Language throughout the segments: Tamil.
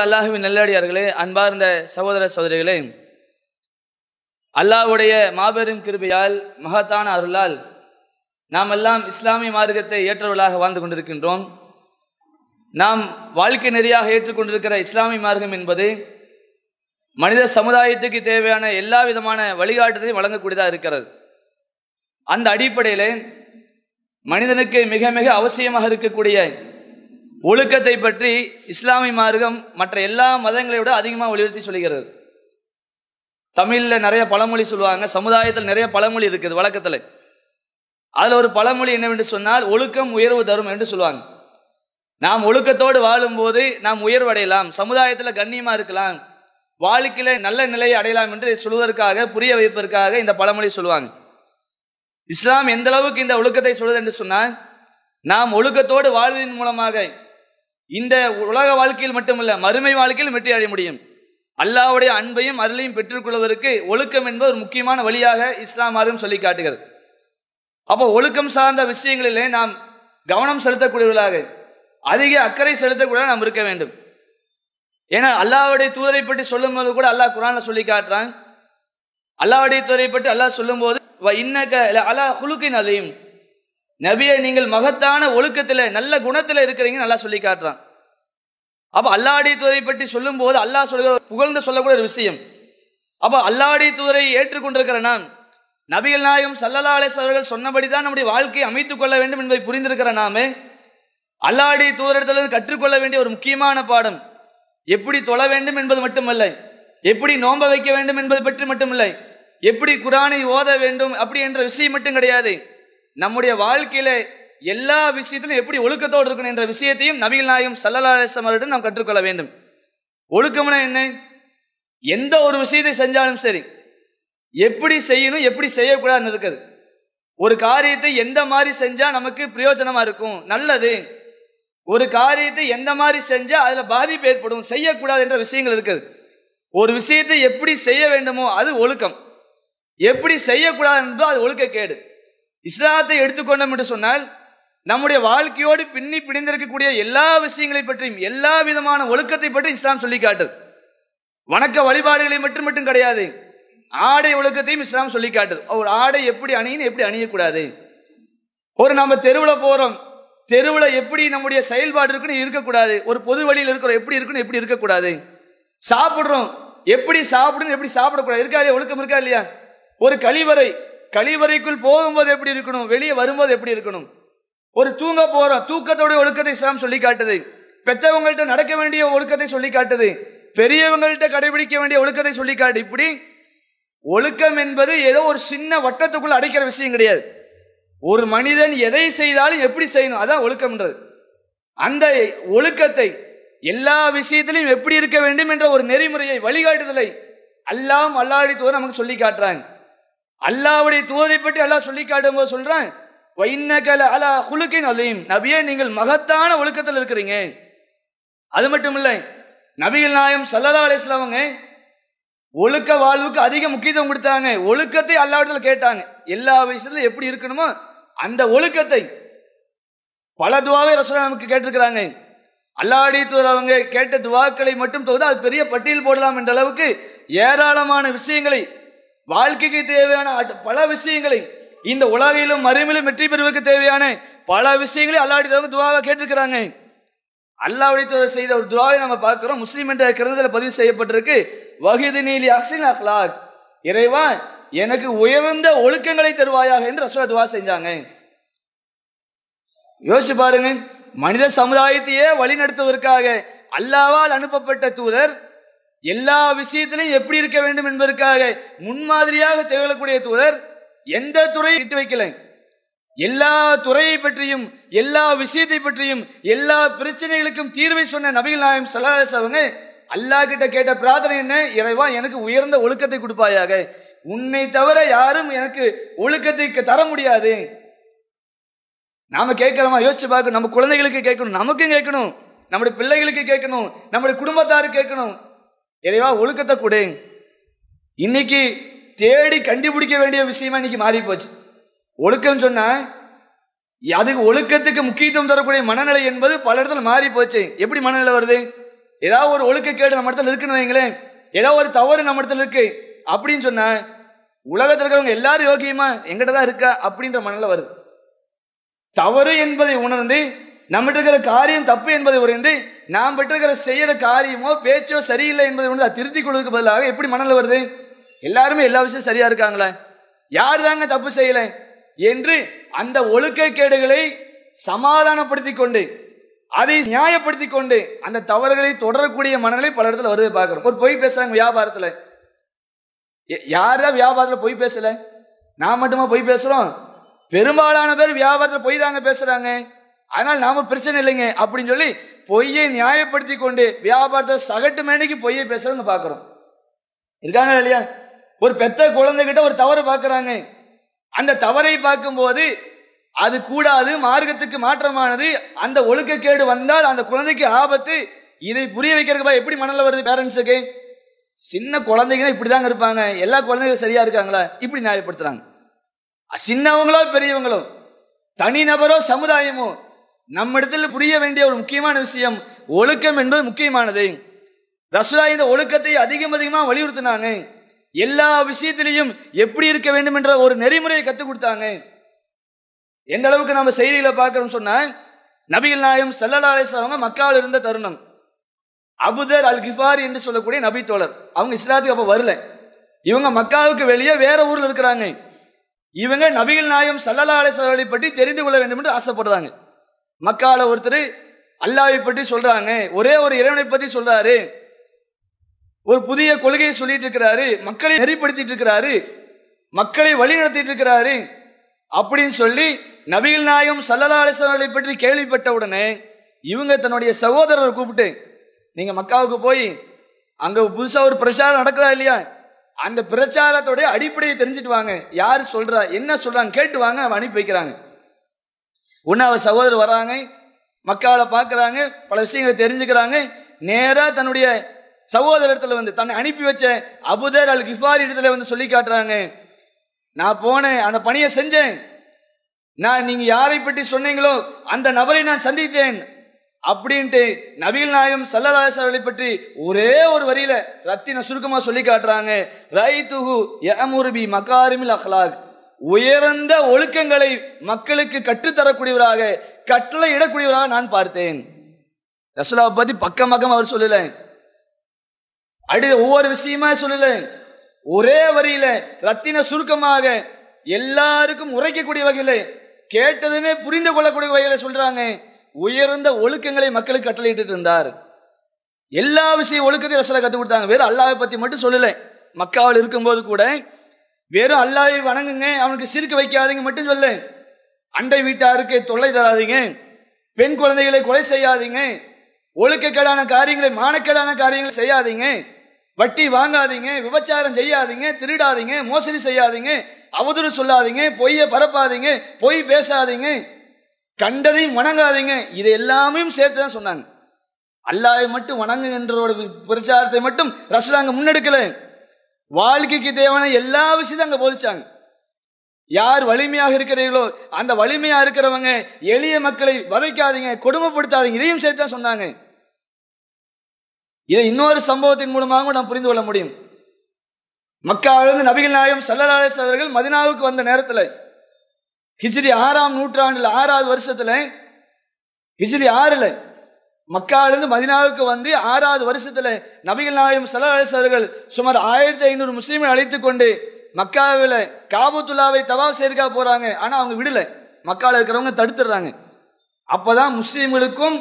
அல்லாமல் அல்லாஹுவின் நல்லடியார்களே அன்பார்ந்த சகோதர சகோதரிகளே அல்லாஹுடைய மாபெரும் கிருபையால் மகத்தான அருளால் நாம் எல்லாம் இஸ்லாமிய மார்க்கத்தை ஏற்றவர்களாக வாழ்ந்து கொண்டிருக்கின்றோம் நாம் வாழ்க்கை நெறியாக ஏற்றுக்கொண்டிருக்கிற இஸ்லாமிய மார்க்கம் என்பது மனித சமுதாயத்துக்கு தேவையான எல்லா விதமான வழிகாட்டுதலையும் வழங்கக்கூடியதாக இருக்கிறது அந்த அடிப்படையில் மனிதனுக்கு மிக மிக அவசியமாக இருக்கக்கூடிய ஒழுக்கத்தை பற்றி இஸ்லாமிய மார்க்கம் மற்ற எல்லா மதங்களை விட அதிகமாக வலியுறுத்தி சொல்லுகிறது தமிழில் நிறைய பழமொழி சொல்லுவாங்க சமுதாயத்தில் நிறைய பழமொழி இருக்குது வழக்கத்தில் அதில் ஒரு பழமொழி என்னவென்று சொன்னால் ஒழுக்கம் உயர்வு தரும் என்று சொல்லுவாங்க நாம் ஒழுக்கத்தோடு வாழும்போது நாம் உயர்வடையலாம் சமுதாயத்தில் கண்ணியமாக இருக்கலாம் வாழ்க்கையில நல்ல நிலையை அடையலாம் என்று சொல்வதற்காக புரிய வைப்பதற்காக இந்த பழமொழி சொல்லுவாங்க இஸ்லாம் எந்த அளவுக்கு இந்த ஒழுக்கத்தை சொல்வது என்று சொன்னால் நாம் ஒழுக்கத்தோடு வாழ்வதன் மூலமாக இந்த உலக வாழ்க்கையில் மட்டுமல்ல மறுமை வாழ்க்கையில் வெற்றி அடைய முடியும் அல்லாவுடைய அன்பையும் அருளையும் பெற்றுக்கொள்வதற்கு ஒழுக்கம் என்பது ஒரு முக்கியமான வழியாக இஸ்லாம் மாறும் சொல்லி காட்டுகிறது அப்போ ஒழுக்கம் சார்ந்த விஷயங்களிலே நாம் கவனம் செலுத்தக்கூடியவர்களாக அதிக அக்கறை செலுத்தக்கூட நாம் இருக்க வேண்டும் ஏன்னா அல்லாவுடைய தூதரை பற்றி சொல்லும் போது கூட அல்லாஹ் குரான் சொல்லி காட்டுறான் அல்லாவுடைய தூதரை பற்றி அல்லாஹ் சொல்லும் போது இன்னக்க அல்லாஹ் குழுக்கின் அதையும் நபியை நீங்கள் மகத்தான ஒழுக்கத்தில் நல்ல குணத்தில் இருக்கிறீங்க நல்லா சொல்லி காட்டுறான் அப்போ அல்லாடி தூரை பற்றி சொல்லும் போது அல்லாஹ் சொல்கிற புகழ்ந்து சொல்லக்கூடிய ஒரு விஷயம் அப்போ அல்லாடி தூரை ஏற்றுக்கொண்டிருக்கிற நாம் நபிகள் நாயும் சல்லல்லா அலேஸ் அவர்கள் சொன்னபடி தான் நம்முடைய வாழ்க்கையை அமைத்துக் கொள்ள வேண்டும் என்பதை புரிந்திருக்கிற நாமே அல்லாடி தூரத்திலிருந்து கற்றுக்கொள்ள வேண்டிய ஒரு முக்கியமான பாடம் எப்படி தொழ வேண்டும் என்பது மட்டுமல்ல எப்படி நோம்ப வைக்க வேண்டும் என்பது பற்றி மட்டுமில்லை எப்படி குரானை ஓத வேண்டும் அப்படி என்ற விஷயம் மட்டும் கிடையாது நம்முடைய வாழ்க்கையில எல்லா விஷயத்திலும் எப்படி ஒழுக்கத்தோடு இருக்கணும் என்ற விஷயத்தையும் நவீன நாயகம் சல்லலாசமரிடம் நாம் கற்றுக்கொள்ள வேண்டும் ஒழுக்கம்னா என்ன எந்த ஒரு விஷயத்தை செஞ்சாலும் சரி எப்படி செய்யணும் எப்படி செய்யக்கூடாதுன்னு இருக்குது ஒரு காரியத்தை எந்த மாதிரி செஞ்சா நமக்கு பிரயோஜனமா இருக்கும் நல்லது ஒரு காரியத்தை எந்த மாதிரி செஞ்சா அதுல பாதிப்பு ஏற்படும் செய்யக்கூடாது என்ற விஷயங்கள் இருக்குது ஒரு விஷயத்தை எப்படி செய்ய வேண்டுமோ அது ஒழுக்கம் எப்படி செய்யக்கூடாது என்பது அது ஒழுக்க கேடு இஸ்லாத்தை எடுத்துக்கொண்டோம் என்று சொன்னால் நம்முடைய வாழ்க்கையோடு பின்னி பிணைந்திருக்கக்கூடிய எல்லா விஷயங்களை பற்றியும் எல்லா விதமான ஒழுக்கத்தை பற்றி இஸ்லாம் சொல்லி காட்டுது வணக்க வழிபாடுகளை மட்டும் மட்டும் கிடையாது ஆடை ஒழுக்கத்தையும் இஸ்லாம் சொல்லி காட்டுது ஒரு ஆடை எப்படி அணியின்னு எப்படி அணியக்கூடாது ஒரு நம்ம தெருவில் போகிறோம் தெருவில் எப்படி நம்முடைய செயல்பாடு இருக்குன்னு இருக்கக்கூடாது ஒரு பொது வழியில் இருக்கிறோம் எப்படி இருக்குன்னு எப்படி இருக்கக்கூடாது சாப்பிட்றோம் எப்படி சாப்பிடணும் எப்படி சாப்பிடக்கூடாது இருக்கா இல்லையா ஒழுக்கம் இருக்கா இல்லையா ஒரு கழிவறை கழிவறைக்குள் போகும்போது எப்படி இருக்கணும் வெளியே வரும்போது எப்படி இருக்கணும் ஒரு தூங்க போறோம் தூக்கத்தோட ஒழுக்கத்தை இஸ்லாம் சொல்லி காட்டுது பெற்றவங்கள்ட்ட நடக்க வேண்டிய ஒழுக்கத்தை சொல்லி காட்டுது பெரியவங்கள்ட்ட கடைபிடிக்க வேண்டிய ஒழுக்கத்தை சொல்லி காட்டு இப்படி ஒழுக்கம் என்பது ஏதோ ஒரு சின்ன வட்டத்துக்குள்ள அடைக்கிற விஷயம் கிடையாது ஒரு மனிதன் எதை செய்தாலும் எப்படி செய்யணும் அதான் ஒழுக்கம்ன்றது அந்த ஒழுக்கத்தை எல்லா விஷயத்திலையும் எப்படி இருக்க வேண்டும் என்ற ஒரு நெறிமுறையை வழிகாட்டுதலை அல்லாம் அல்லாடி நமக்கு சொல்லி காட்டுறாங்க அல்லாவுடைய தூதரை பற்றி அல்லாஹ் சொல்லி காட்டும்போது சொல்றான் வைநகல அலா குலுக்கின் அலையும் நபியே நீங்கள் மகத்தான ஒழுக்கத்தில் இருக்கிறீங்க அது மட்டும் இல்லை நபிகள் நாயம் சல்லா அலிஸ்லாமங்க ஒழுக்க வாழ்வுக்கு அதிக முக்கியத்துவம் கொடுத்தாங்க ஒழுக்கத்தை அல்லாவிடத்தில் கேட்டாங்க எல்லா விஷயத்துல எப்படி இருக்கணுமோ அந்த ஒழுக்கத்தை பல துவாவை ரசோலா நமக்கு கேட்டிருக்கிறாங்க அல்லாடி அவங்க கேட்ட துவாக்களை மட்டும் தொகுது அது பெரிய பட்டியல் போடலாம் என்ற அளவுக்கு ஏராளமான விஷயங்களை வாழ்க்கைக்கு தேவையான பல விஷயங்களை இந்த உலகிலும் மறுமையிலும் வெற்றி பெறுவதற்கு தேவையான பல விஷயங்களை அல்லாடி துவாவை கேட்டிருக்கிறாங்க அல்லாவுடைய செய்த ஒரு துவாவை நம்ம பார்க்கிறோம் முஸ்லீம் என்ற கிரந்தத்தில் பதிவு செய்யப்பட்டிருக்கு வகிது நீலி அக்சின் அஹ்லாக் இறைவா எனக்கு உயர்ந்த ஒழுக்கங்களை தருவாயாக என்று ரசோ துவா செஞ்சாங்க யோசிச்சு பாருங்க மனித சமுதாயத்தையே வழி நடத்துவதற்காக அல்லாவால் அனுப்பப்பட்ட தூதர் எல்லா விஷயத்திலையும் எப்படி இருக்க வேண்டும் என்பதற்காக முன்மாதிரியாக திகழக்கூடிய தூதர் எந்த துறையை இட்டு வைக்கல எல்லா துறையை பற்றியும் எல்லா விஷயத்தை பற்றியும் எல்லா பிரச்சனைகளுக்கும் தீர்வை சொன்ன நபிகள் நாயம் சலாஸ் அவங்க அல்லாஹ் கிட்ட கேட்ட பிரார்த்தனை என்ன இறைவா எனக்கு உயர்ந்த ஒழுக்கத்தை கொடுப்பாயாக உன்னை தவிர யாரும் எனக்கு ஒழுக்கத்தை தர முடியாது நாம கேட்கிறோமா யோசிச்சு பார்க்கணும் நம்ம குழந்தைகளுக்கு கேட்கணும் நமக்கும் கேட்கணும் நம்முடைய பிள்ளைகளுக்கு கேட்கணும் நம்முடைய குடும்பத்தாரு கேட்கணும் இறைவா ஒழுக்கத்தை கொடு இன்னைக்கு தேடி கண்டுபிடிக்க வேண்டிய விஷயமா இன்னைக்கு மாறி போச்சு ஒழுக்கம் சொன்ன அதுக்கு ஒழுக்கத்துக்கு முக்கியத்துவம் தரக்கூடிய மனநிலை என்பது பல இடத்துல மாறி போச்சு எப்படி மனநிலை வருது ஏதாவது ஒரு ஒழுக்க கேடு நம்ம இடத்துல இருக்குன்னு வைங்களேன் ஏதாவது ஒரு தவறு நம்ம இடத்துல இருக்கு அப்படின்னு சொன்ன உலகத்தில் இருக்கிறவங்க எல்லாரும் யோகியமா எங்கிட்ட தான் இருக்கா அப்படின்ற மனநிலை வருது தவறு என்பதை உணர்ந்து நம்மகிட்ட இருக்கிற காரியம் தப்பு என்பதை உறைந்து நாம் பெற்றிருக்கிற செய்யற காரியமோ பேச்சோ சரியில்லை என்பதை உணர்ந்து அதை திருத்திக் கொள்வதற்கு பதிலாக எப்படி மனநில வருது எல்லாருமே எல்லா விஷயம் சரியா இருக்காங்களே யார் தாங்க தப்பு செய்யல என்று அந்த கேடுகளை சமாதானப்படுத்தி கொண்டு அதை நியாயப்படுத்தி கொண்டு அந்த தவறுகளை தொடரக்கூடிய மனநிலை பல இடத்துல வருது பார்க்குறோம் ஒரு பொய் பேசுறாங்க வியாபாரத்தில் யார் தான் வியாபாரத்தில் பொய் பேசல நான் மட்டுமா பொய் பேசுறோம் பெரும்பாலான பேர் வியாபாரத்தில் பொய் தாங்க பேசுறாங்க அதனால் நாம பிரச்சனை இல்லைங்க அப்படின்னு சொல்லி பொய்யை நியாயப்படுத்தி கொண்டு வியாபாரத்தை சகட்டு மேனைக்கு பொய்யை பேசுறவங்க பார்க்குறோம் இருக்காங்க இல்லையா ஒரு பெத்த குழந்தைகிட்ட ஒரு தவறு பார்க்குறாங்க அந்த தவறை பார்க்கும்போது அது கூடாது மார்க்கத்துக்கு மாற்றமானது அந்த ஒழுக்கக்கேடு வந்தால் அந்த குழந்தைக்கு ஆபத்து இதை புரிய வைக்கிறதுக்கு எப்படி மனநில வருது பேரண்ட்ஸுக்கு சின்ன குழந்தைங்க இப்படிதாங்க இருப்பாங்க எல்லா குழந்தைகளும் சரியா இருக்காங்களா இப்படி நியாயப்படுத்துறாங்க சின்னவங்களோ பெரியவங்களோ தனிநபரோ சமுதாயமோ நம்மிடத்தில் புரிய வேண்டிய ஒரு முக்கியமான விஷயம் ஒழுக்கம் என்பது முக்கியமானது ரசுலா இந்த ஒழுக்கத்தை அதிகம் அதிகமாக வலியுறுத்தினாங்க எல்லா விஷயத்திலையும் எப்படி இருக்க வேண்டும் என்ற ஒரு நெறிமுறையை கற்றுக் கொடுத்தாங்க எந்த அளவுக்கு நம்ம செய்திகளை பார்க்கறோம் சொன்னா நபிகள் நாயம் செல்லலா அலிஸ்லாமங்க மக்காவில் இருந்த தருணம் அபுதர் அல் கிஃபாரி என்று சொல்லக்கூடிய நபி தோழர் அவங்க இஸ்லாத்துக்கு அப்போ வரல இவங்க மக்காவுக்கு வெளியே வேற ஊரில் இருக்கிறாங்க இவங்க நபிகள் நாயம் சல்லல்லா அலிஸ்லாமலை பற்றி தெரிந்து கொள்ள வேண்டும் என்று ஆசைப்படுறாங்க மக்கால ஒருத்தர் அல்லாவை பற்றி சொல்றாங்க ஒரே ஒரு இறைவனை பற்றி சொல்றாரு ஒரு புதிய கொள்கையை சொல்லிட்டு இருக்கிறாரு மக்களை நெறிப்படுத்திட்டு இருக்கிறாரு மக்களை வழி நடத்திட்டு இருக்கிறாரு அப்படின்னு சொல்லி நபிகள் நாயகம் சல்லலாசர்களை பற்றி கேள்விப்பட்ட உடனே இவங்க தன்னுடைய சகோதரர் கூப்பிட்டு நீங்க மக்காவுக்கு போய் அங்க புதுசா ஒரு பிரச்சாரம் நடக்குதா இல்லையா அந்த பிரச்சாரத்தோடைய அடிப்படையை தெரிஞ்சுட்டு வாங்க யார் சொல்றா என்ன சொல்றாங்க கேட்டு வாங்க அனுப்பி வைக்கிறாங்க உன்ன அவர் சகோதரர் வராங்க மக்களை பார்க்குறாங்க பல விஷயங்களை தெரிஞ்சுக்கிறாங்க நேராக தன்னுடைய சகோதர இடத்துல வந்து தன்னை அனுப்பி வச்ச அபுதர் அல் கிஃபாரி இடத்துல வந்து சொல்லி காட்டுறாங்க நான் போனேன் அந்த பணியை செஞ்சேன் நான் நீங்க யாரை பற்றி சொன்னீங்களோ அந்த நபரை நான் சந்தித்தேன் அப்படின்ட்டு நபீல் நாயம் சல்லலாஸ் பற்றி ஒரே ஒரு வரியில ரத்தின சுருக்கமா சொல்லி காட்டுறாங்க ரைத்துஹு யமுருபி மகாரிமில் அஹ்லாக் உயர்ந்த ஒழுக்கங்களை மக்களுக்கு கற்றுத்தரக்கூடியவராக கட்டளை இடக்கூடியவராக நான் பார்த்தேன் ரசுலாவை பத்தி பக்கமாக அவர் சொல்லல அடி ஒவ்வொரு விஷயமா சொல்லல ஒரே வரியில ரத்தின சுருக்கமாக எல்லாருக்கும் உரைக்கக்கூடிய வகையில கேட்டதுமே புரிந்து கொள்ளக்கூடிய வகையில சொல்றாங்க உயர்ந்த ஒழுக்கங்களை மக்களுக்கு கட்டளையிட்டு இருந்தார் எல்லா விஷயம் ஒழுக்கத்தையும் ரசலா கற்றுக் கொடுத்தாங்க வேறு அல்லாவை பற்றி மட்டும் சொல்லலை மக்காவில் இருக்கும்போது கூட வெறும் அல்லாவை வணங்குங்க அவனுக்கு சிரிக்க வைக்காதீங்க மட்டும் சொல்லு அண்டை வீட்டாருக்கு தொல்லை தராதிங்க பெண் குழந்தைகளை கொலை செய்யாதீங்க ஒழுக்கக்கேடான காரியங்களை மானக்கேடான காரியங்களை செய்யாதீங்க வட்டி வாங்காதீங்க விபச்சாரம் செய்யாதீங்க திருடாதீங்க மோசடி செய்யாதீங்க அவதூறு சொல்லாதீங்க பொய்யை பரப்பாதீங்க பொய் பேசாதீங்க கண்டதையும் வணங்காதீங்க இது எல்லாமே சேர்த்து தான் சொன்னாங்க அல்லாவை மட்டும் வணங்குகின்றோட பிரச்சாரத்தை மட்டும் ரசூலாங்க முன்னெடுக்கலை வாழ்க்கைக்கு தேவையான எல்லா விஷயத்தையும் அங்கே போதிச்சாங்க யார் வலிமையாக இருக்கிறீர்களோ அந்த வலிமையா இருக்கிறவங்க எளிய மக்களை வதைக்காதீங்க கொடுமைப்படுத்தாதீங்க இதையும் சேர்த்து சொன்னாங்க இதை இன்னொரு சம்பவத்தின் மூலமாகவும் நாம் புரிந்து கொள்ள முடியும் மக்காவிலிருந்து நபிகள் நாயம் சல்லலாலேஸ் அவர்கள் மதினாவுக்கு வந்த நேரத்தில் ஹிஜ்ரி ஆறாம் நூற்றாண்டில் ஆறாவது வருஷத்துல ஹிஜ்ரி ஆறுல மக்காவிலிருந்து மதினாவுக்கு வந்து ஆறாவது வருஷத்துல நபிகள் நாயம் சலாசர்கள் சுமார் ஆயிரத்தி ஐநூறு முஸ்லீம்கள் அழைத்து கொண்டு மக்காவில் காபத்துல்லாவை தவா செய்திருக்கா போறாங்க ஆனா அவங்க விடல மக்காவில் இருக்கிறவங்க தடுத்துடுறாங்க அப்பதான் முஸ்லீம்களுக்கும்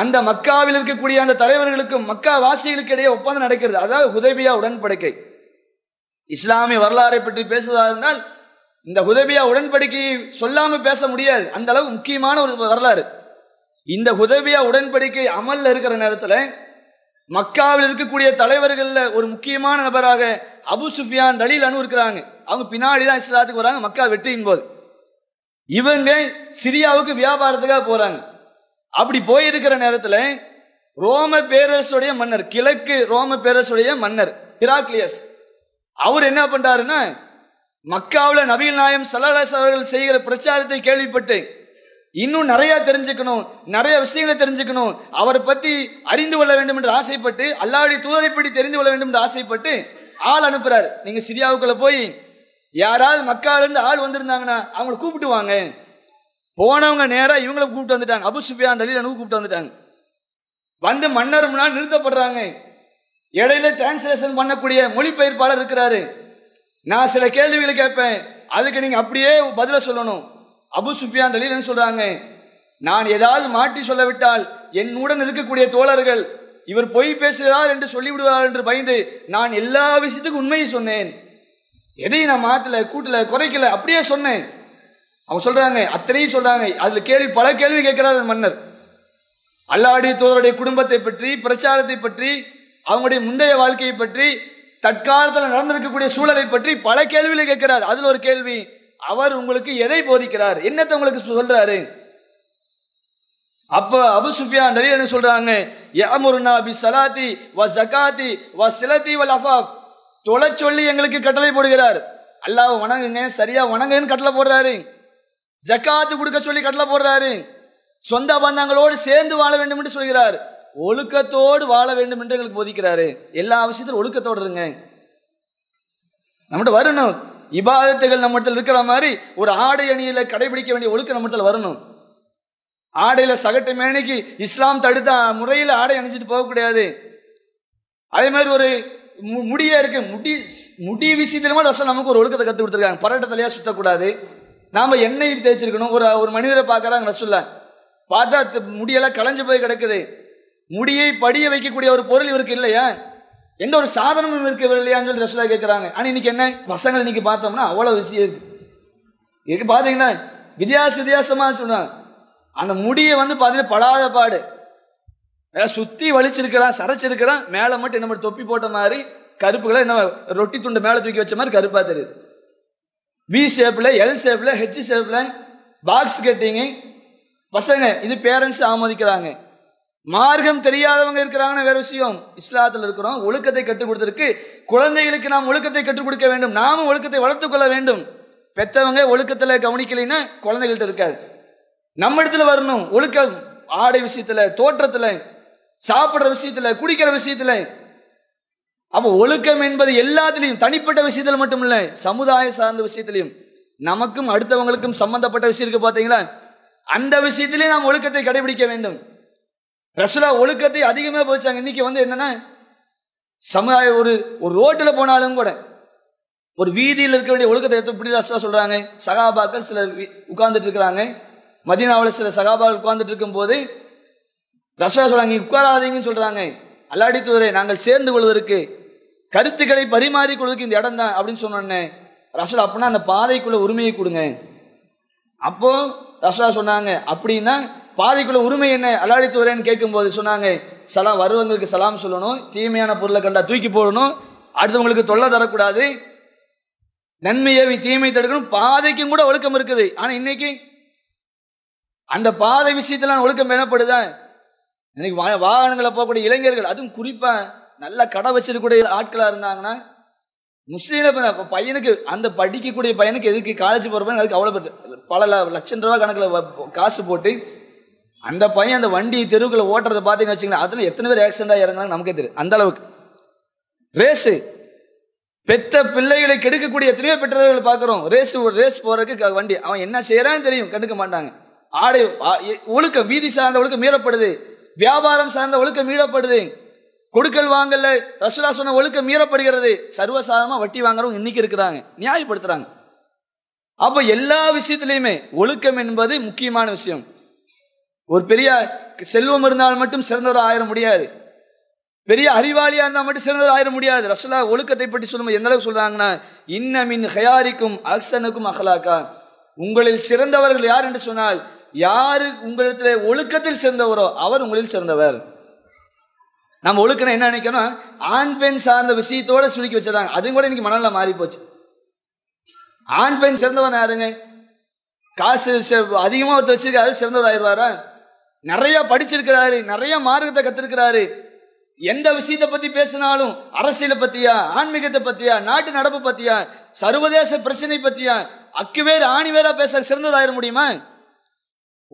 அந்த மக்காவில் இருக்கக்கூடிய அந்த தலைவர்களுக்கும் மக்கா வாசிகளுக்கு இடையே ஒப்பந்தம் நடக்கிறது அதாவது உதவியா உடன்படிக்கை இஸ்லாமிய வரலாறை பற்றி பேசுவதா இருந்தால் இந்த உதவியா உடன்படிக்கையை சொல்லாம பேச முடியாது அந்த அளவு முக்கியமான ஒரு வரலாறு இந்த உதவியா உடன்படிக்கை அமல்ல இருக்கிற நேரத்தில் மக்காவில் இருக்கக்கூடிய தலைவர்களில் ஒரு முக்கியமான நபராக அபு சுஃபியான் அனு இருக்கிறாங்க அவங்க பின்னாடி தான் இஸ்லாத்துக்கு வராங்க மக்கா வெற்றியின் போது இவங்க சிரியாவுக்கு வியாபாரத்துக்காக போறாங்க அப்படி போயிருக்கிற நேரத்தில் ரோம பேரரசுடைய மன்னர் கிழக்கு ரோம பேரரசுடைய மன்னர் ஹிராக்லியஸ் அவர் என்ன பண்றாருன்னா மக்காவில் நபீல் நாயம் சல்லாஸ் அவர்கள் செய்கிற பிரச்சாரத்தை கேள்விப்பட்டேன் இன்னும் நிறைய தெரிஞ்சுக்கணும் நிறைய விஷயங்களை தெரிஞ்சுக்கணும் அவரை பத்தி அறிந்து கொள்ள வேண்டும் என்று ஆசைப்பட்டு அல்லாவுடைய தூதரைப்படி தெரிந்து கொள்ள வேண்டும் என்று ஆசைப்பட்டு ஆள் அனுப்புறாரு நீங்க சிரியாவுக்குள்ள போய் யாராவது மக்கள் இருந்து ஆள் வந்திருந்தாங்கன்னா அவங்கள கூப்பிட்டு வாங்க போனவங்க நேரா இவங்கள கூப்பிட்டு வந்துட்டாங்க அபு சுஃபியான் அனுப்பு கூப்பிட்டு வந்துட்டாங்க வந்து மன்னர் முன்னால் நிறுத்தப்படுறாங்க இடையில டிரான்ஸ்லேஷன் பண்ணக்கூடிய மொழிபெயர்ப்பாளர் இருக்கிறாரு நான் சில கேள்விகளை கேட்பேன் அதுக்கு நீங்க அப்படியே பதில சொல்லணும் அபு சுஃபியான் ரலீல் என்ன சொல்றாங்க நான் ஏதாவது மாட்டி சொல்லவிட்டால் என்னுடன் இருக்கக்கூடிய தோழர்கள் இவர் பொய் பேசுகிறார் என்று சொல்லிவிடுவார் என்று பயந்து நான் எல்லா விஷயத்துக்கும் உண்மையை சொன்னேன் எதையும் நான் மாத்தல கூட்டல குறைக்கல அப்படியே சொன்னேன் அவங்க சொல்றாங்க அத்தனையும் சொல்றாங்க அதுல கேள்வி பல கேள்வி கேட்கிறார் மன்னர் அல்லாடி தோதருடைய குடும்பத்தை பற்றி பிரச்சாரத்தை பற்றி அவங்களுடைய முந்தைய வாழ்க்கையை பற்றி தற்காலத்தில் நடந்திருக்கக்கூடிய சூழலை பற்றி பல கேள்விகளை கேட்கிறார் அதில் ஒரு கேள்வி அவர் உங்களுக்கு எதை போதிக்கிறார் என்னத்தை உங்களுக்கு சொல்றாரு அப்ப அபு சுஃபியா நிறைய சொல்றாங்க யமுர்னா சலாத்தி வ ஜகாத்தி வ தொலை சொல்லி எங்களுக்கு கட்டளை போடுகிறார் அல்லாஹ் வணங்குங்க சரியா வணங்குன்னு கட்டளை போடுறாரு ஜக்காத்து கொடுக்க சொல்லி கட்டளை போடுறாரு சொந்த பந்தங்களோடு சேர்ந்து வாழ வேண்டும் என்று சொல்கிறார் ஒழுக்கத்தோடு வாழ வேண்டும் என்று எங்களுக்கு போதிக்கிறாரு எல்லா விஷயத்திலும் ஒழுக்கத்தோடு இருங்க நம்மகிட்ட வரணும் இபாதத்துகள் நம்மிடத்தில் இருக்கிற மாதிரி ஒரு ஆடை அணியில கடைபிடிக்க வேண்டிய ஒழுக்கம் நம்மிடத்தில் வரணும் ஆடையில சகட்டு மேனைக்கு இஸ்லாம் தடுத்த முறையில் ஆடை அணிஞ்சிட்டு போகக்கூடாது அதே மாதிரி ஒரு முடியா இருக்கு முடி முடி விஷயத்திலுமே ரசம் நமக்கு ஒரு ஒழுக்கத்தை கற்றுக் கொடுத்துருக்காங்க பரட்ட தலையாக சுற்றக்கூடாது நாம எண்ணெய் தேய்ச்சிருக்கணும் ஒரு ஒரு மனிதரை பார்க்கறாங்க ரசூல்ல பார்த்தா முடியெல்லாம் களைஞ்சு போய் கிடக்குது முடியை படிய வைக்கக்கூடிய ஒரு பொருள் இவருக்கு இல்லையா எந்த ஒரு சாதனமும் இருக்கவில்லையான்னு சொல்லி ரசூலா கேட்குறாங்க ஆனால் இன்னைக்கு என்ன வசங்கள் இன்னைக்கு பார்த்தோம்னா அவ்வளோ விஷயம் இருக்கு இருக்கு பார்த்தீங்கன்னா வித்தியாச வித்தியாசமாக சொன்னாங்க அந்த முடியை வந்து பார்த்தீங்கன்னா படாத பாடு சுற்றி வலிச்சிருக்கிறான் சரைச்சிருக்கிறான் மேலே மட்டும் என்ன தொப்பி போட்ட மாதிரி கருப்புகளை என்ன ரொட்டி துண்டு மேலே தூக்கி வச்ச மாதிரி கருப்பாக தெரியுது வி ஷேப்பில் எல் ஷேப்பில் ஹெச் ஷேப்பில் பாக்ஸ் கட்டிங்க பசங்க இது பேரண்ட்ஸ் ஆமோதிக்கிறாங்க மார்க்கம் தெரியாதவங்க இருக்கிறாங்கன்னு வேற விஷயம் இஸ்லாத்தில் இருக்கிறோம் ஒழுக்கத்தை கற்றுக் கொடுத்திருக்கு குழந்தைகளுக்கு நாம் ஒழுக்கத்தை கற்றுக் கொடுக்க வேண்டும் நாமும் ஒழுக்கத்தை வளர்த்துக்கொள்ள வேண்டும் பெற்றவங்க ஒழுக்கத்தில் கவனிக்கலைன்னா குழந்தைகள்கிட்ட இருக்காது நம்ம இடத்துல வரணும் ஒழுக்கம் ஆடை விஷயத்துல தோற்றத்துல சாப்பிட்ற விஷயத்துல குடிக்கிற விஷயத்துல அப்போ ஒழுக்கம் என்பது எல்லாத்திலையும் தனிப்பட்ட விஷயத்துல மட்டும் இல்லை சமுதாய சார்ந்த விஷயத்திலையும் நமக்கும் அடுத்தவங்களுக்கும் சம்பந்தப்பட்ட விஷயம் இருக்கு பாத்தீங்களா அந்த விஷயத்திலேயே நாம் ஒழுக்கத்தை கடைபிடிக்க வேண்டும் ரசுலா ஒழுக்கத்தை அதிகமாக போச்சாங்க இன்னைக்கு வந்து என்னன்னா சமுதாய ஒரு ஒரு ரோட்டில் போனாலும் கூட ஒரு வீதியில் இருக்க வேண்டிய ஒழுக்கத்தை எடுத்து இப்படி ரசுலா சொல்றாங்க சகாபாக்கள் சில உட்கார்ந்துட்டு இருக்கிறாங்க மதினாவில் சில சகாபாக்கள் உட்கார்ந்துட்டு இருக்கும் போது ரசுலா சொல்றாங்க உட்காராதீங்கன்னு சொல்றாங்க அல்லாடி தூரே நாங்கள் சேர்ந்து கொள்வதற்கு கருத்துக்களை பரிமாறி கொள்வதற்கு இந்த இடம் தான் அப்படின்னு சொன்னோன்னே ரசுலா அப்படின்னா அந்த பாதைக்குள்ள உரிமையை கொடுங்க அப்போ ரசுலா சொன்னாங்க அப்படின்னா பாதிக்குள்ள உரிமை என்ன அலாடித்து வரேன்னு கேட்கும்போது சொன்னாங்க சலாம் வருவங்களுக்கு சலாம் சொல்லணும் தீமையான பொருளை கண்டா தூக்கி போடணும் அடுத்தவங்களுக்கு தொல்லை தரக்கூடாது நன்மையவி தீமை தடுக்கணும் பாதைக்கும் கூட ஒழுக்கம் இருக்குது ஆனால் இன்னைக்கு அந்த பாதை விஷயத்துல ஒழுக்கம் என்னப்படுதான் இன்னைக்கு வாகனங்களை போகக்கூடிய இளைஞர்கள் அதுவும் குறிப்பா நல்ல கடை வச்சிருக்கக்கூடிய ஆட்களாக இருந்தாங்கன்னா முஸ்லீம் பையனுக்கு அந்த படிக்கக்கூடிய பையனுக்கு எதுக்கு காலேஜ் போறப்ப அதுக்கு அவ்வளோ பல லட்சம் ரூபா கணக்கில் காசு போட்டு அந்த பையன் அந்த வண்டி தெருவுக்குள்ள ஓட்டுறதை பார்த்தீங்கன்னு வச்சுங்களேன் அதில் எத்தனை பேர் ஆக்சிடென்ட் இறங்குறாங்க நமக்கே தெரியும் அந்த அளவுக்கு ரேஸு பெத்த பிள்ளைகளை கெடுக்கக்கூடிய எத்தனையோ பெற்றோர்கள் பார்க்குறோம் ரேஸ் ரேஸ் போறதுக்கு வண்டி அவன் என்ன செய்யறான்னு தெரியும் கண்டுக்க மாட்டாங்க ஆடை ஒழுக்கம் வீதி சார்ந்த ஒழுக்கம் மீறப்படுது வியாபாரம் சார்ந்த ஒழுக்கம் மீறப்படுது கொடுக்கல் வாங்கல ரசுலா சொன்ன ஒழுக்கம் மீறப்படுகிறது சர்வசாதாரமா வட்டி வாங்குறவங்க இன்னைக்கு இருக்கிறாங்க நியாயப்படுத்துறாங்க அப்ப எல்லா விஷயத்திலையுமே ஒழுக்கம் என்பது முக்கியமான விஷயம் ஒரு பெரிய செல்வம் இருந்தால் மட்டும் சிறந்தவர் ஆயிர முடியாது பெரிய அறிவாளியா இருந்தால் மட்டும் சிறந்தவர் ஆயிர முடியாது ரசலா ஒழுக்கத்தை பற்றி சொல்லும்போது எந்த அளவுக்கு சொல்றாங்கன்னா இன்னமின் ஹயாரிக்கும் அக்சனுக்கும் அகலாக்கா உங்களில் சிறந்தவர்கள் யார் என்று சொன்னால் யாரு உங்களிடத்துல ஒழுக்கத்தில் சிறந்தவரோ அவர் உங்களில் சிறந்தவர் நம்ம ஒழுக்கணும் என்ன நினைக்கணும் ஆண் பெண் சார்ந்த விஷயத்தோட சுருக்கி வச்சிருந்தாங்க அதுவும் கூட இன்னைக்கு மணலில் மாறி போச்சு ஆண் பெண் சிறந்தவன் யாருங்க காசு அதிகமாக ஒருத்தர் வச்சிருக்காரு சிறந்தவர் ஆயிடுவாரா நிறைய படிச்சிருக்கிறாரு நிறைய மார்க்கத்தை கத்திருக்கிறாரு எந்த விஷயத்தை பத்தி பேசினாலும் அரசியலை பத்தியா ஆன்மீகத்தை பத்தியா நாட்டு நடப்பு பத்தியா சர்வதேச பிரச்சனை பத்தியா அக்குவேர் வேறு ஆணி வேற பேச சிறந்ததாயிர முடியுமா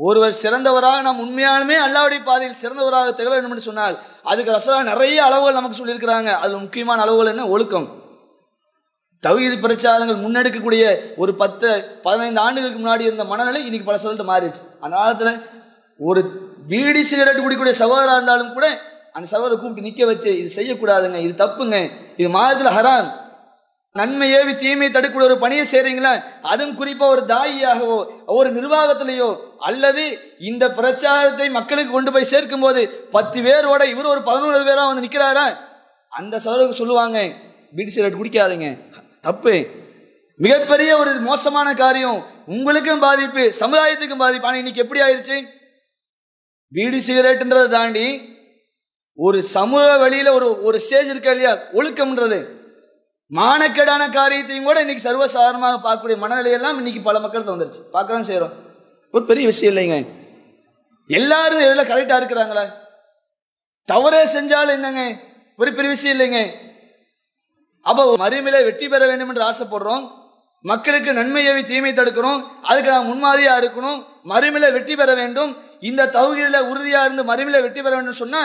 ஒருவர் சிறந்தவராக நாம் உண்மையாலுமே அல்லாவுடைய பாதையில் சிறந்தவராக திகழ வேண்டும் என்று சொன்னால் அதுக்கு ரசதா நிறைய அளவுகள் நமக்கு சொல்லியிருக்கிறாங்க அதில் முக்கியமான அளவுகள் என்ன ஒழுக்கம் தகுதி பிரச்சாரங்கள் முன்னெடுக்கக்கூடிய ஒரு பத்து பதினைந்து ஆண்டுகளுக்கு முன்னாடி இருந்த மனநிலை இன்னைக்கு பல சொல்லிட்டு மாறிடுச்சு அந்த காலத்தில் ஒரு பீடி சிகரெட் குடிக்கூடிய சகோதரா இருந்தாலும் கூட அந்த சகோதரை கூப்பிட்டு நிக்க வச்சு இது செய்யக்கூடாதுங்க இது தப்புங்க இது மாதத்துல ஹரான் நன்மை ஏவி தீமையை தடுக்கக்கூடிய ஒரு பணியை செய்றீங்களா அதுவும் குறிப்பா ஒரு தாயியாகவோ ஒரு நிர்வாகத்திலேயோ அல்லது இந்த பிரச்சாரத்தை மக்களுக்கு கொண்டு போய் சேர்க்கும் போது பத்து பேரோட இவர் ஒரு பதினோரு பேரா வந்து நிக்கிறாரா அந்த சகோதரருக்கு சொல்லுவாங்க பீடி சிகரெட் குடிக்காதுங்க தப்பு மிகப்பெரிய ஒரு மோசமான காரியம் உங்களுக்கும் பாதிப்பு சமுதாயத்துக்கும் பாதிப்பு ஆனால் இன்னைக்கு எப்படி ஆயிடுச்சு பீடி சிகரெட்டுன்றதை தாண்டி ஒரு சமூக வழியில் ஒரு ஒரு ஸ்டேஜ் இருக்கா இல்லையா ஒழுக்கம்ன்றது மானக்கேடான காரியத்தையும் கூட இன்னைக்கு சர்வசாதாரணமாக பார்க்கக்கூடிய மனநிலையெல்லாம் இன்னைக்கு பல மக்கள் வந்துருச்சு பார்க்க தான் செய்கிறோம் ஒரு பெரிய விஷயம் இல்லைங்க எல்லாரும் எவ்வளோ கரெக்டாக இருக்கிறாங்களா தவறே செஞ்சாலும் என்னங்க ஒரு பெரிய விஷயம் இல்லைங்க அப்போ மறுமையில வெற்றி பெற வேண்டும் என்று ஆசைப்படுறோம் மக்களுக்கு நன்மையை தீமை தடுக்கிறோம் அதுக்கு நான் முன்மாதிரியா இருக்கணும் மறுமையில வெற்றி பெற வேண்டும் இந்த தகுதியில உறுதியா இருந்து மறுவில வெற்றி பெற வேண்டும் சொன்னா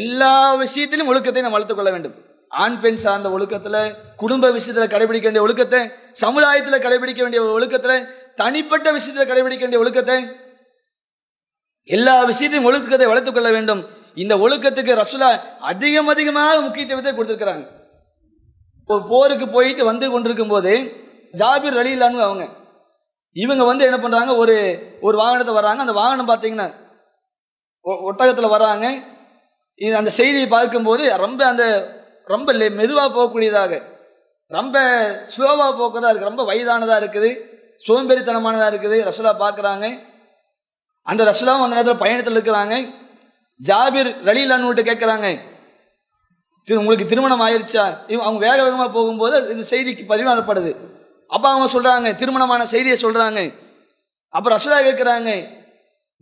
எல்லா விஷயத்திலும் ஒழுக்கத்தை நாம் வளர்த்துக் கொள்ள வேண்டும் ஆண் பெண் சார்ந்த ஒழுக்கத்துல குடும்ப விஷயத்துல கடைபிடிக்க வேண்டிய ஒழுக்கத்தை சமுதாயத்துல கடைபிடிக்க வேண்டிய ஒழுக்கத்துல தனிப்பட்ட விஷயத்துல கடைபிடிக்க வேண்டிய ஒழுக்கத்தை எல்லா விஷயத்தையும் ஒழுக்கத்தை வளர்த்துக் கொள்ள வேண்டும் இந்த ஒழுக்கத்துக்கு ரசுலா அதிகம் அதிகமாக முக்கியத்துவத்தை கொடுத்திருக்கிறாங்க போருக்கு போயிட்டு வந்து கொண்டிருக்கும் போது ஜாபிர் அலி இல்லான்னு அவங்க இவங்க வந்து என்ன பண்ணுறாங்க ஒரு ஒரு வாகனத்தை வர்றாங்க அந்த வாகனம் பார்த்தீங்கன்னா ஒட்டகத்தில் வர்றாங்க இது அந்த செய்தியை பார்க்கும்போது ரொம்ப அந்த ரொம்ப மெதுவாக போகக்கூடியதாக ரொம்ப ஸ்லோவாக போக்குறதா இருக்குது ரொம்ப வயதானதாக இருக்குது சோம்பேறித்தனமானதாக இருக்குது ரசுலா பார்க்குறாங்க அந்த ரசுலாவும் அந்த நேரத்தில் பயணத்தில் இருக்கிறாங்க ஜாபிர் ரலீலான்னு கேட்குறாங்க திரு உங்களுக்கு திருமணம் ஆயிடுச்சா இவங்க அவங்க வேக வேகமாக போகும்போது இந்த செய்திக்கு பரிமாறப்படுது அப்பா அம்மா சொல்கிறாங்க திருமணமான செய்தியை சொல்கிறாங்க அப்போ ரசூலா கேட்குறாங்க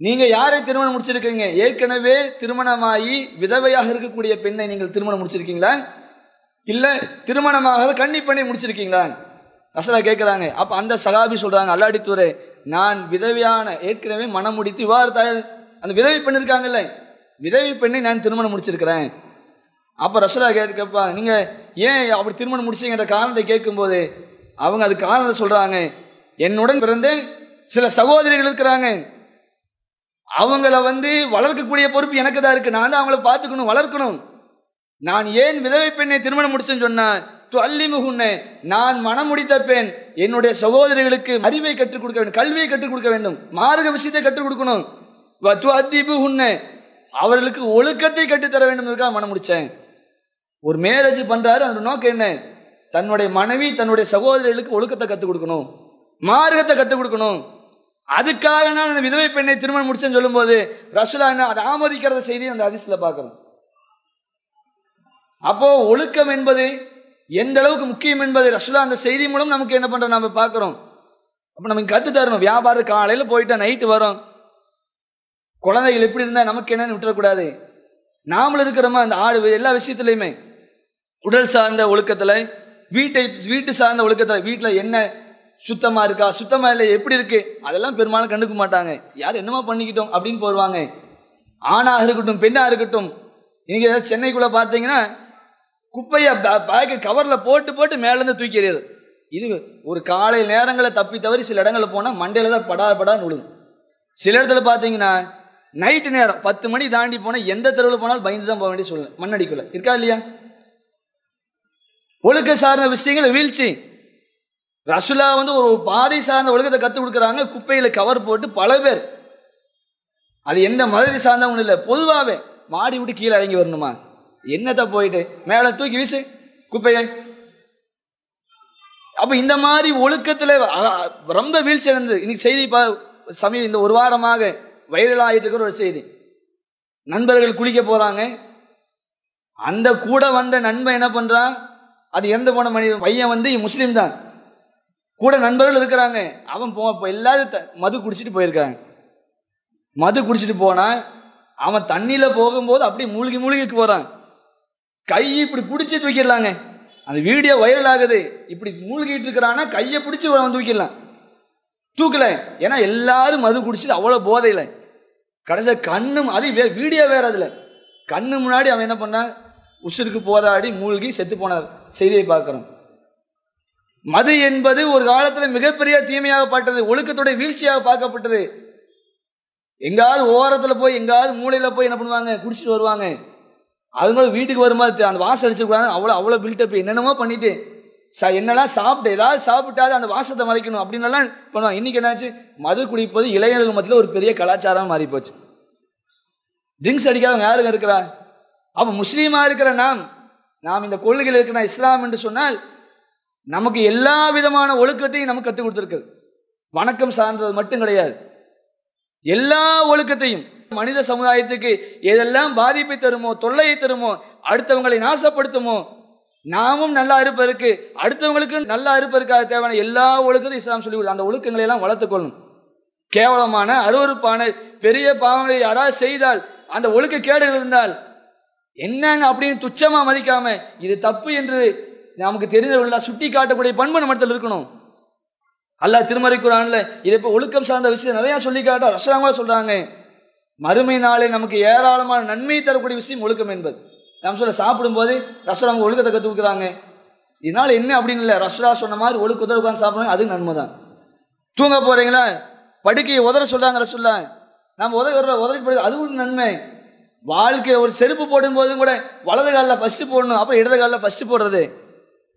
நீங்கள் யாரை திருமணம் முடிச்சிருக்கீங்க ஏற்கனவே திருமணமாகி விதவையாக இருக்கக்கூடிய பெண்ணை நீங்கள் திருமணம் முடிச்சிருக்கீங்களா இல்லை திருமணமாக கண்ணி பெண்ணை முடிச்சிருக்கீங்களா ரசூலா கேட்குறாங்க அப்போ அந்த சகாபி சொல்கிறாங்க அல்லாடித்துறை நான் விதவையான ஏற்கனவே மனம் முடித்து தயார் அந்த விதவி பெண் இருக்காங்கல்ல விதவி பெண்ணை நான் திருமணம் முடிச்சிருக்கிறேன் அப்போ ரசதா கேட்கப்பா நீங்கள் ஏன் அப்படி திருமணம் முடிச்சீங்கன்ற காரணத்தை கேட்கும்போது அவங்க அது காரணம் சொல்றாங்க என்னுடன் பிறந்த சில சகோதரிகள் இருக்கிறாங்க அவங்கள வந்து வளர்க்கக்கூடிய பொறுப்பு எனக்கு தான் இருக்கு நான் அவங்கள பார்த்துக்கணும் வளர்க்கணும் நான் ஏன் விதவை பெண்ணை திருமணம் முடிச்சேன்னு சொன்னேன் முகுன்னு நான் மனம் முடித்த பெண் என்னுடைய சகோதரிகளுக்கு அறிவை கற்றுக் கொடுக்க வேண்டும் கல்வியை கற்றுக் கொடுக்க வேண்டும் மார்க விஷயத்தை கற்றுக் கொடுக்கணும் அவர்களுக்கு ஒழுக்கத்தை கற்றுத்தர வேண்டும் இருக்கா மனம் முடிச்சேன் ஒரு மேரேஜ் பண்றாரு அதோட நோக்கம் என்ன தன்னுடைய மனைவி தன்னுடைய சகோதரிகளுக்கு ஒழுக்கத்தை கற்றுக் கொடுக்கணும் மார்க்கத்தை கற்றுக் கொடுக்கணும் அதுக்காக நான் விதவை பெண்ணை திருமணம் முடிச்சேன்னு சொல்லும்போது ரசுலா என்ன அதை ஆமோதிக்கிறத செய்தி அந்த அதிசயில் பார்க்கணும் அப்போ ஒழுக்கம் என்பது எந்த அளவுக்கு முக்கியம் என்பது ரசுலா அந்த செய்தி மூலம் நமக்கு என்ன பண்ணுறோம் நம்ம பார்க்குறோம் அப்போ நமக்கு கற்று தரணும் வியாபாரம் காலையில் போயிட்டா நைட்டு வரும் குழந்தைகள் எப்படி இருந்தால் நமக்கு என்னன்னு விட்டுறக்கூடாது நாமளும் இருக்கிறோமா அந்த ஆடு எல்லா விஷயத்துலையுமே உடல் சார்ந்த ஒழுக்கத்தில் வீட்டை வீட்டு சார்ந்த ஒழுக்கத்தை வீட்டில் என்ன சுத்தமாக இருக்கா சுத்தமாக இல்லை எப்படி இருக்கு அதெல்லாம் பெரும்பாலும் கண்டுக்க மாட்டாங்க யார் என்னமா பண்ணிக்கிட்டோம் அப்படின்னு போடுவாங்க ஆணாக இருக்கட்டும் பெண்ணாக இருக்கட்டும் இன்னைக்கு ஏதாவது சென்னைக்குள்ளே பார்த்தீங்கன்னா குப்பையை பேக்கு கவரில் போட்டு போட்டு மேலேருந்து தூக்கிறது இது ஒரு காலை நேரங்களை தப்பி தவறி சில இடங்களில் போனால் மண்டையில் தான் படா படா நுழுது சில இடத்துல பார்த்தீங்கன்னா நைட்டு நேரம் பத்து மணி தாண்டி போனால் எந்த தெருவில் போனாலும் பயந்து தான் போக வேண்டிய சூழ்நிலை மண்ணடிக்குள்ளே இருக்கா இல்லையா ஒழுக்க சார்ந்த விஷயங்கள் வீழ்ச்சி ரசுலா வந்து ஒரு பாதை சார்ந்த ஒழுக்கத்தை கற்றுக் கொடுக்குறாங்க குப்பையில கவர் போட்டு பல பேர் அது எந்த மதுரை சார்ந்தவங்க இல்லை பொதுவாகவே மாடி விட்டு கீழே இறங்கி வரணுமா என்னத்தை போயிட்டு மேலே தூக்கி வீசு குப்பையை அப்போ இந்த மாதிரி ஒழுக்கத்தில் ரொம்ப வீழ்ச்சி இருந்தது இன்னைக்கு செய்தி பா சமீபம் இந்த ஒரு வாரமாக வைரல் ஆகிட்டு இருக்கிற ஒரு செய்தி நண்பர்கள் குளிக்க போகிறாங்க அந்த கூட வந்த நண்பன் என்ன பண்ணுறான் அது இறந்து போன மனித பையன் வந்து முஸ்லீம் தான் கூட நண்பர்கள் இருக்கிறாங்க அவன் போ எல்லாரும் மது குடிச்சிட்டு போயிருக்காங்க மது குடிச்சிட்டு போனால் அவன் தண்ணியில் போகும்போது அப்படியே மூழ்கி மூழ்கிட்டு போகிறான் கை இப்படி பிடிச்சி தூக்கிடலாங்க அந்த வீடியோ வைரல் ஆகுது இப்படி மூழ்கிட்டு இருக்கிறான்னா கையை பிடிச்சி அவன் தூக்கிடலாம் தூக்கல ஏன்னா எல்லாரும் மது குடிச்சிட்டு அவ்வளோ போதையில் கடைசியாக கண்ணும் அது வீடியோ வேற அதில் கண்ணு முன்னாடி அவன் என்ன பண்ணான் உசுருக்கு போராடி மூழ்கி செத்து போனார் செய்தியை பார்க்குறோம் மது என்பது ஒரு காலத்தில் மிகப்பெரிய தீமையாகப்பட்டது ஒழுக்கத்துடைய வீழ்ச்சியாக பார்க்கப்பட்டது எங்காவது ஓரத்தில் போய் எங்காவது மூளையில் போய் என்ன பண்ணுவாங்க குடிச்சிட்டு வருவாங்க அதுங்களும் வீட்டுக்கு வரும்போது அந்த வாசம் அடிச்சிருக்கூடாது அவ்வளோ அவ்வளோ பில்டப் என்னென்னமோ பண்ணிட்டு சா என்னெல்லாம் சாப்பிட்டு ஏதாவது சாப்பிட்டாது அந்த வாசத்தை மறைக்கணும் அப்படின்னலாம் பண்ணுவாங்க இன்னைக்கு என்னாச்சு மது குடிப்பது இளைஞர்கள் மத்தியில் ஒரு பெரிய கலாச்சாரம் மாறி போச்சு ட்ரிங்க்ஸ் அடிக்காதவங்க யாருங்க இருக்கிறா அப்ப முஸ்லீமாக இருக்கிற நாம் நாம் இந்த கொள்கையில் இருக்கிற இஸ்லாம் என்று சொன்னால் நமக்கு எல்லா விதமான ஒழுக்கத்தையும் நமக்கு கற்றுக் கொடுத்துருக்குது வணக்கம் சார்ந்தது மட்டும் கிடையாது எல்லா ஒழுக்கத்தையும் மனித சமுதாயத்துக்கு எதெல்லாம் பாதிப்பை தருமோ தொல்லையை தருமோ அடுத்தவங்களை நாசப்படுத்துமோ நாமும் நல்லா இருப்பதற்கு அடுத்தவங்களுக்கு நல்லா இருப்பதற்காக தேவையான எல்லா ஒழுக்கத்தையும் இஸ்லாம் சொல்லி அந்த ஒழுக்கங்களை எல்லாம் வளர்த்துக்கொள்ளும் கேவலமான அருவறுப்பான பெரிய பாவங்களை யாராவது செய்தால் அந்த ஒழுக்க கேடுகள் இருந்தால் என்னங்க அப்படின்னு துச்சமா மதிக்காம இது தப்பு என்று நமக்கு தெரிஞ்சவர்களா சுட்டி காட்டக்கூடிய பண்பு இடத்துல இருக்கணும் அல்லா திருமறை இதை இப்போ ஒழுக்கம் சார்ந்த விஷயம் நிறைய சொல்லி காட்டார் ரசாங்க சொல்றாங்க மறுமை நாளே நமக்கு ஏராளமான நன்மை தரக்கூடிய விஷயம் ஒழுக்கம் என்பது நம்ம சொல்ல சாப்பிடும்போது ரசோலாங்க ஒழுக்கத்தை கற்றுக்கிறாங்க இதனால என்ன அப்படின்னு இல்லை ரசோலா சொன்ன மாதிரி ஒழுக்கத்தோடு உட்காந்து சாப்பிடுறாங்க அது நன்மை தான் தூங்க போறீங்களா படுக்கையை உதற சொல்றாங்க ரசோல்லா நம்ம உதவி உதவி போடுறது அதுவும் நன்மை வாழ்க்கையில் ஒரு செருப்பு போடும் போதும் கூட வலது காலில் ஃபஸ்ட்டு போடணும் அப்புறம் இடது காலில் ஃபஸ்ட்டு போடுறது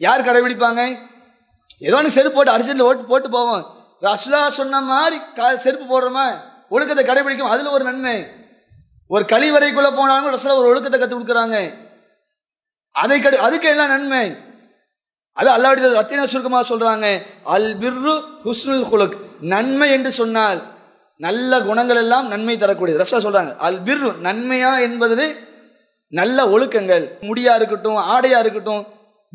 யார் கடைபிடிப்பாங்க ஏதோ ஒன்று செருப்பு போட்டு அர்ஜென்ட் ஓட்டு போட்டு போவோம் ரசுலா சொன்ன மாதிரி க செருப்பு போடுறோமா ஒழுக்கத்தை கடைபிடிக்கும் அதில் ஒரு நன்மை ஒரு கழிவறைக்குள்ளே போனாலும் ரசுலா ஒரு ஒழுக்கத்தை கற்றுக் கொடுக்குறாங்க அதை கடு அதுக்கு எல்லாம் நன்மை அது அல்லாவுடைய ரத்தின சுருக்கமாக சொல்கிறாங்க அல் பிர்ரு ஹுஸ்னுல் குலுக் நன்மை என்று சொன்னால் நல்ல குணங்கள் எல்லாம் நன்மை தரக்கூடியது ரஷ்டா சொல்றாங்க அல் பிர் நன்மையா என்பது நல்ல ஒழுக்கங்கள் முடியா இருக்கட்டும் ஆடையா இருக்கட்டும்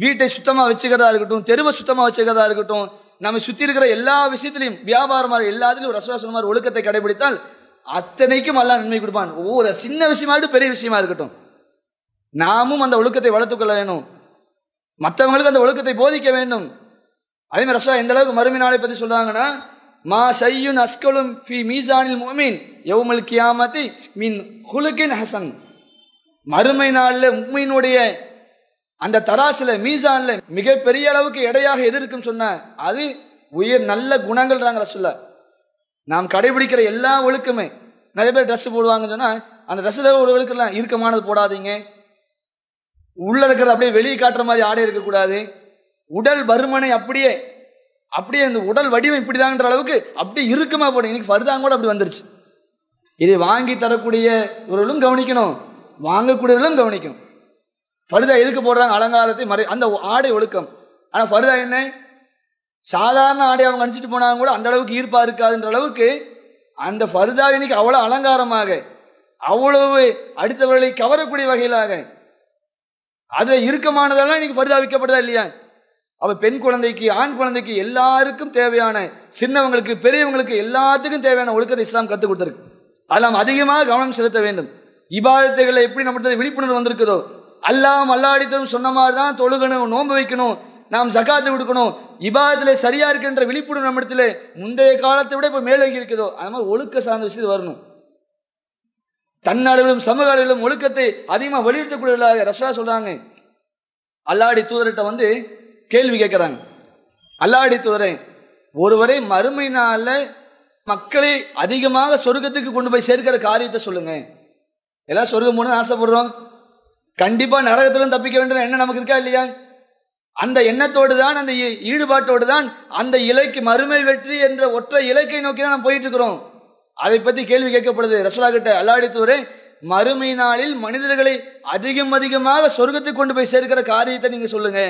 வீட்டை சுத்தமா வச்சுக்கிறதா இருக்கட்டும் தெருவை சுத்தமா வச்சுக்கிறதா இருக்கட்டும் நம்ம சுத்தி இருக்கிற எல்லா விஷயத்திலையும் வியாபாரமாக எல்லாத்துலையும் ரசோலா சொன்ன மாதிரி ஒழுக்கத்தை கடைபிடித்தால் அத்தனைக்கும் எல்லாம் நன்மை கொடுப்பான் ஒவ்வொரு சின்ன விஷயமா பெரிய விஷயமா இருக்கட்டும் நாமும் அந்த ஒழுக்கத்தை வளர்த்துக்கொள்ள வேணும் மற்றவங்களுக்கு அந்த ஒழுக்கத்தை போதிக்க வேண்டும் அதே மாதிரி ரசோலா எந்த அளவுக்கு மறுமை நாளை பற்றி சொல்றாங்கன்னா மா சையுன் அஸ்கலும் ஃபி மீசானில் முமீன் எவ்மல் கியாமத்தை மீன் ஹுலுக்கின் ஹசன் மறுமை நாளில் உண்மையினுடைய அந்த தராசில் மீசானில் மிகப்பெரிய அளவுக்கு எடையாக எது இருக்குன்னு சொன்ன அது உயிர் நல்ல குணங்கள்றாங்க ரசுல்லா நாம் கடைபிடிக்கிற எல்லா ஒழுக்கமே நிறைய பேர் ட்ரெஸ் போடுவாங்கன்னு சொன்னால் அந்த ட்ரெஸ்ஸில் ஒரு ஒழுக்கெல்லாம் இறுக்கமானது போடாதீங்க உள்ள இருக்கிறத அப்படியே வெளியே காட்டுற மாதிரி ஆடை இருக்கக்கூடாது உடல் பருமனை அப்படியே அப்படியே அந்த உடல் வடிவம் இப்படிதான்ற அளவுக்கு அப்படியே இருக்குமா போடும் இன்னைக்கு ஃபர்தான் கூட அப்படி வந்துருச்சு இது வாங்கி தரக்கூடிய இவர்களும் கவனிக்கணும் வாங்கக்கூடியவர்களும் கவனிக்கணும் ஃபர்தா எதுக்கு போடுறாங்க அலங்காரத்தை மறை அந்த ஆடை ஒழுக்கம் ஆனால் ஃபர்தா என்ன சாதாரண ஆடை அவங்க அணிச்சிட்டு போனாங்க கூட அந்த அளவுக்கு ஈர்ப்பா இருக்காதுன்ற அளவுக்கு அந்த ஃபர்தா இன்னைக்கு அவ்வளோ அலங்காரமாக அவ்வளவு அடுத்தவர்களை கவரக்கூடிய வகையிலாக அது இறுக்கமானதெல்லாம் இன்னைக்கு ஃபர்தா விற்கப்படுதா இல்லையா அப்போ பெண் குழந்தைக்கு ஆண் குழந்தைக்கு எல்லாருக்கும் தேவையான சின்னவங்களுக்கு பெரியவங்களுக்கு எல்லாத்துக்கும் தேவையான ஒழுக்கத்தை இஸ்லாம் கற்றுக் கொடுத்துருக்கு அதெல்லாம் அதிகமாக கவனம் செலுத்த வேண்டும் இபாதத்தைகளை எப்படி நம்மளுக்கு விழிப்புணர்வு வந்திருக்குதோ அல்லாம் அல்லாடித்தரும் சொன்ன மாதிரி தான் தொழுகணும் நோன்பு வைக்கணும் நாம் ஜக்காத்து கொடுக்கணும் இபாதத்தில் சரியா இருக்கின்ற விழிப்புணர்வு நம்மிடத்தில் முந்தைய காலத்தை விட இப்போ மேலங்கி இருக்குதோ அது மாதிரி ஒழுக்க சார்ந்த விஷயத்து வரணும் தன்னளவிலும் சமூக அளவிலும் ஒழுக்கத்தை அதிகமாக வலியுறுத்தக்கூடியவர்களாக ரஷ்யா சொல்றாங்க அல்லாடி தூதர்கிட்ட வந்து கேள்வி கேட்கிறாங்க அல்லாடி தூதரே ஒருவரை மறுமையினால மக்களை அதிகமாக சொர்க்கத்துக்கு கொண்டு போய் சேர்க்கிற காரியத்தை சொல்லுங்க எல்லாம் சொர்க்கம் போன ஆசைப்படுறோம் கண்டிப்பா நரகத்திலும் தப்பிக்க வேண்டும் என்ன நமக்கு இருக்கா இல்லையா அந்த எண்ணத்தோடு தான் அந்த ஈடுபாட்டோடு தான் அந்த இலைக்கு மறுமை வெற்றி என்ற ஒற்றை இலக்கை நோக்கி தான் நாம் போயிட்டு இருக்கிறோம் அதை பத்தி கேள்வி கேட்கப்படுது ரசோலா கிட்ட அல்லாடித்தூரே மறுமை நாளில் மனிதர்களை அதிகம் அதிகமாக சொர்க்கத்துக்கு கொண்டு போய் சேர்க்கிற காரியத்தை நீங்க சொல்லுங்க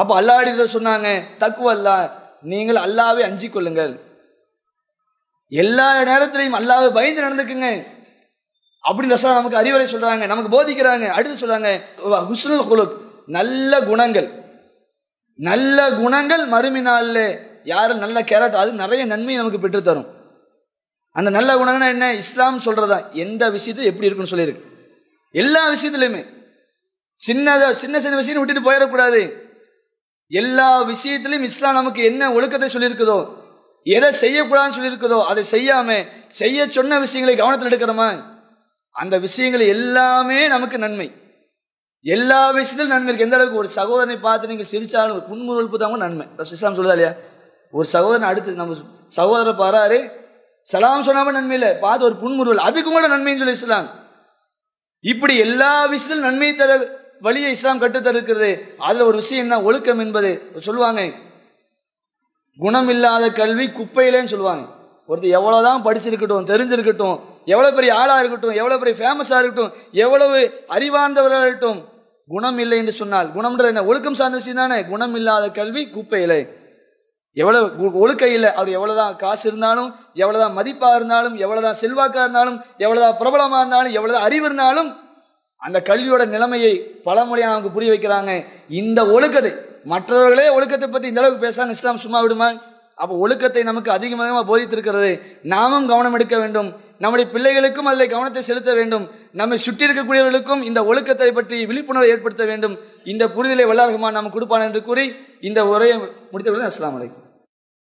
அப்போ அல்லாடித சொன்னாங்க தக்குவ அல்ல நீங்கள் அல்லாவே அஞ்சு கொள்ளுங்கள் எல்லா நேரத்திலையும் அல்லாவே பயந்து நடந்துக்குங்க அப்படின்னு நமக்கு அறிவுரை சொல்றாங்க நமக்கு போதிக்கிறாங்க அடுத்து சொல்றாங்க ஹுஸ்னுல் குலுக் நல்ல குணங்கள் நல்ல குணங்கள் மறுமினால யாரும் நல்ல கேரக்டர் அது நிறைய நன்மையை நமக்கு பெற்றுத்தரும் அந்த நல்ல குணங்கள்னா என்ன இஸ்லாம் சொல்றதா எந்த விஷயத்தையும் எப்படி இருக்குன்னு சொல்லியிருக்கு எல்லா விஷயத்துலையுமே சின்னதாக சின்ன சின்ன விஷயம் விட்டுட்டு போயிடக்கூடாது எல்லா விஷயத்திலும் இஸ்லாம் நமக்கு என்ன ஒழுக்கத்தை சொல்லியிருக்குதோ எதை செய்யக்கூடாதுன்னு சொல்லியிருக்குதோ அதை செய்யாம செய்ய சொன்ன விஷயங்களை கவனத்தில் எடுக்கிறோமா அந்த விஷயங்கள் எல்லாமே நமக்கு நன்மை எல்லா விஷயத்திலும் நன்மை இருக்கு எந்த அளவுக்கு ஒரு சகோதரனை பார்த்து நீங்கள் சிரிச்சாலும் ஒரு புன்முறுப்பு தான் நன்மை இஸ்லாம் சொல்லுதா இல்லையா ஒரு சகோதரன் அடுத்து நம்ம சகோதரர் பாராரு சலாம் சொன்னாம நன்மை இல்லை பார்த்து ஒரு புன்முறுவல் அதுக்கும் கூட நன்மைன்னு சொல்லி இஸ்லாம் இப்படி எல்லா விஷயத்திலும் நன்மையை தர வழியை இஸ்லாம் கட்டுத்தருக்கிறது அதில் ஒரு விஷயம் என்ன ஒழுக்கம் என்பது சொல்லுவாங்க குணம் இல்லாத கல்வி குப்பையிலேன்னு சொல்லுவாங்க ஒருத்தர் எவ்வளவுதான் படிச்சிருக்கட்டும் தெரிஞ்சிருக்கட்டும் எவ்வளோ பெரிய ஆளாக இருக்கட்டும் எவ்வளோ பெரிய ஃபேமஸாக இருக்கட்டும் எவ்வளவு அறிவார்ந்தவராக இருக்கட்டும் குணம் இல்லை என்று சொன்னால் குணம்ன்றது என்ன ஒழுக்கம் சார்ந்த விஷயம் தானே குணம் இல்லாத கல்வி குப்பையிலே எவ்வளவு ஒழுக்க இல்லை அவர் எவ்வளவுதான் காசு இருந்தாலும் எவ்வளோதான் மதிப்பாக இருந்தாலும் எவ்வளவுதான் செல்வாக்காக இருந்தாலும் எவ்வளோதான் பிரபலமாக இருந்தாலும் எவ்வளோதான் அறிவு இருந்தாலும் அந்த கல்வியோட நிலைமையை பல முறையாக நமக்கு புரிய வைக்கிறாங்க இந்த ஒழுக்கத்தை மற்றவர்களே ஒழுக்கத்தை பற்றி இந்த அளவுக்கு பேசுறாங்க இஸ்லாம் சும்மா விடுமா அப்போ ஒழுக்கத்தை நமக்கு அதிகமாக போதித்திருக்கிறது நாமும் கவனம் எடுக்க வேண்டும் நம்முடைய பிள்ளைகளுக்கும் அதில் கவனத்தை செலுத்த வேண்டும் நம்மை சுற்றி இருக்கக்கூடியவர்களுக்கும் இந்த ஒழுக்கத்தை பற்றி விழிப்புணர்வை ஏற்படுத்த வேண்டும் இந்த புரிதலை வல்லாரகமாக நாம் கொடுப்பான் என்று கூறி இந்த உரையை முடித்தவர்கள் அஸ்லாம் வலைக்கும்